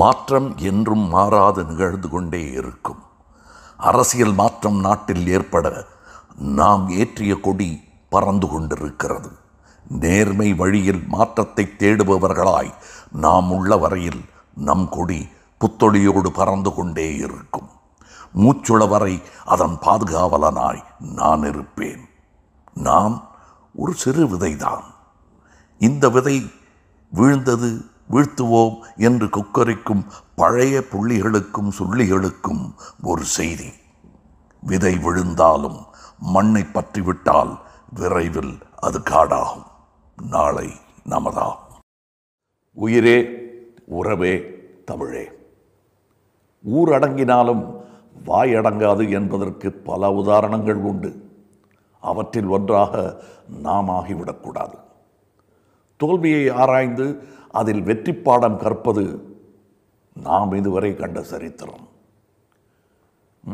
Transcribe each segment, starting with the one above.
மாற்றம் என்றும் மாறாது நிகழ்ந்து கொண்டே இருக்கும் அரசியல் மாற்றம் நாட்டில் ஏற்பட நாம் ஏற்றிய கொடி பறந்து கொண்டிருக்கிறது நேர்மை வழியில் மாற்றத்தை தேடுபவர்களாய் நாம் உள்ள வரையில் நம் கொடி புத்தொழியோடு பறந்து கொண்டே இருக்கும் மூச்சுள வரை அதன் பாதுகாவலனாய் நான் இருப்பேன் நான் ஒரு சிறு விதைதான் இந்த விதை வீழ்ந்தது வீழ்த்துவோம் என்று கொக்கரிக்கும் பழைய புள்ளிகளுக்கும் சுள்ளிகளுக்கும் ஒரு செய்தி விதை விழுந்தாலும் மண்ணை பற்றிவிட்டால் விரைவில் அது காடாகும் நாளை நமதாகும் உயிரே உறவே தமிழே ஊரடங்கினாலும் வாய் அடங்காது என்பதற்கு பல உதாரணங்கள் உண்டு அவற்றில் ஒன்றாக நாம் ஆகிவிடக்கூடாது தோல்வியை ஆராய்ந்து அதில் வெற்றி பாடம் கற்பது நாம் இதுவரை கண்ட சரித்திரம்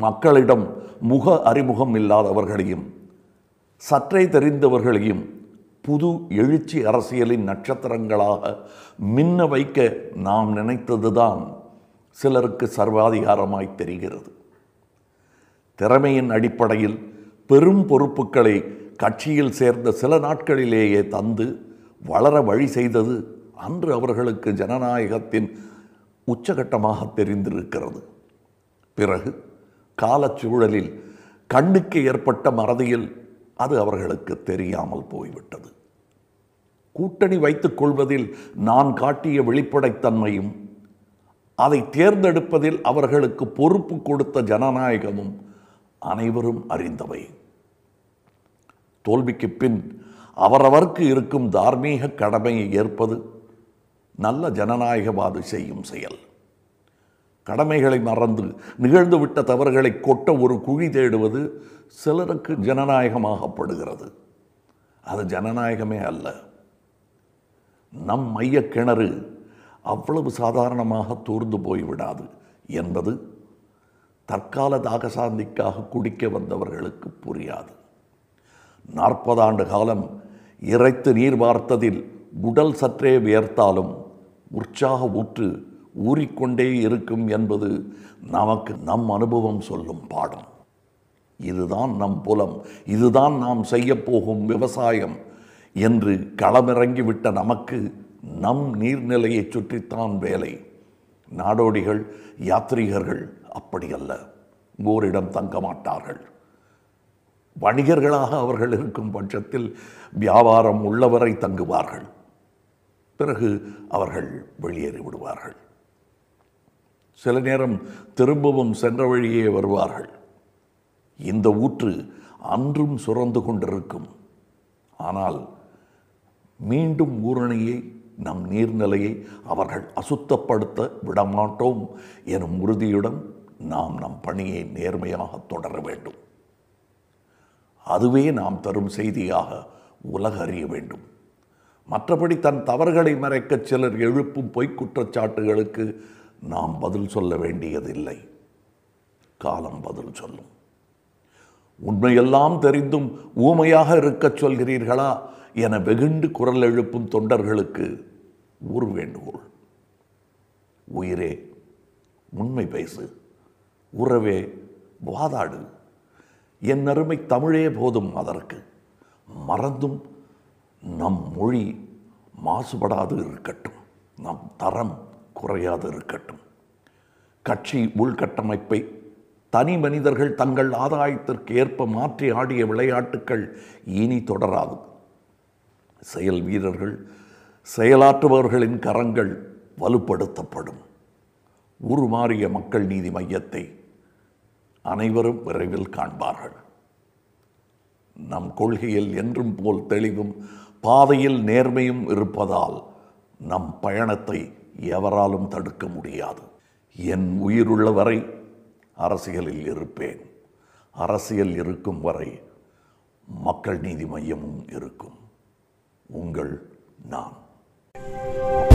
மக்களிடம் முக அறிமுகம் இல்லாதவர்களையும் சற்றே தெரிந்தவர்களையும் புது எழுச்சி அரசியலின் நட்சத்திரங்களாக மின்ன வைக்க நாம் நினைத்ததுதான் சிலருக்கு சர்வாதிகாரமாய் தெரிகிறது திறமையின் அடிப்படையில் பெரும் பொறுப்புகளை கட்சியில் சேர்ந்த சில நாட்களிலேயே தந்து வளர வழி செய்தது அன்று அவர்களுக்கு ஜனநாயகத்தின் உச்சகட்டமாக தெரிந்திருக்கிறது பிறகு காலச்சூழலில் கண்ணுக்கு ஏற்பட்ட மறதியில் அது அவர்களுக்கு தெரியாமல் போய்விட்டது கூட்டணி வைத்துக் கொள்வதில் நான் காட்டிய வெளிப்படைத்தன்மையும் அதை தேர்ந்தெடுப்பதில் அவர்களுக்கு பொறுப்பு கொடுத்த ஜனநாயகமும் அனைவரும் அறிந்தவை தோல்விக்கு பின் அவரவர்க்கு இருக்கும் தார்மீக கடமையை ஏற்பது நல்ல ஜனநாயகவாதி செய்யும் செயல் கடமைகளை மறந்து நிகழ்ந்துவிட்ட தவறுகளை கொட்ட ஒரு குழி தேடுவது சிலருக்கு ஜனநாயகமாகப்படுகிறது அது ஜனநாயகமே அல்ல நம் மைய கிணறு அவ்வளவு சாதாரணமாக தூர்ந்து போய்விடாது என்பது தற்கால தாகசாந்திக்காக குடிக்க வந்தவர்களுக்கு புரியாது நாற்பது ஆண்டு காலம் இறைத்து நீர் வார்த்ததில் உடல் சற்றே வியர்த்தாலும் உற்சாக ஊற்று ஊறிக்கொண்டே இருக்கும் என்பது நமக்கு நம் அனுபவம் சொல்லும் பாடம் இதுதான் நம் புலம் இதுதான் நாம் செய்யப்போகும் விவசாயம் என்று களமிறங்கிவிட்ட நமக்கு நம் நீர்நிலையை சுற்றித்தான் வேலை நாடோடிகள் யாத்ரீகர்கள் அப்படியல்ல ஓரிடம் தங்க மாட்டார்கள் வணிகர்களாக அவர்கள் இருக்கும் பட்சத்தில் வியாபாரம் உள்ளவரை தங்குவார்கள் பிறகு அவர்கள் வெளியேறி விடுவார்கள் சில நேரம் திரும்பவும் சென்ற வழியே வருவார்கள் இந்த ஊற்று அன்றும் சுரந்து கொண்டிருக்கும் ஆனால் மீண்டும் ஊரணியை நம் நீர்நிலையை அவர்கள் அசுத்தப்படுத்த விடமாட்டோம் எனும் உறுதியுடன் நாம் நம் பணியை நேர்மையாக தொடர வேண்டும் அதுவே நாம் தரும் செய்தியாக உலக அறிய வேண்டும் மற்றபடி தன் தவறுகளை மறைக்க சிலர் எழுப்பும் பொய்க் குற்றச்சாட்டுகளுக்கு நாம் பதில் சொல்ல வேண்டியதில்லை காலம் பதில் சொல்லும் உண்மையெல்லாம் தெரிந்தும் ஊமையாக இருக்கச் சொல்கிறீர்களா என வெகுண்டு குரல் எழுப்பும் தொண்டர்களுக்கு ஒரு வேண்டுகோள் உயிரே உண்மை பேசு உறவே வாதாடு என் அருமை தமிழே போதும் அதற்கு மறந்தும் நம் மொழி மாசுபடாது இருக்கட்டும் நம் தரம் குறையாது இருக்கட்டும் கட்சி உள்கட்டமைப்பை தனி மனிதர்கள் தங்கள் ஆதாயத்திற்கு ஏற்ப மாற்றி ஆடிய விளையாட்டுக்கள் இனி தொடராது செயல் வீரர்கள் செயலாற்றுபவர்களின் கரங்கள் வலுப்படுத்தப்படும் உருமாறிய மக்கள் நீதி மையத்தை அனைவரும் விரைவில் காண்பார்கள் நம் கொள்கையில் என்றும் போல் தெளிவும் பாதையில் நேர்மையும் இருப்பதால் நம் பயணத்தை எவராலும் தடுக்க முடியாது என் உயிருள்ள வரை அரசியலில் இருப்பேன் அரசியல் இருக்கும் வரை மக்கள் நீதி மையமும் இருக்கும் உங்கள் நான்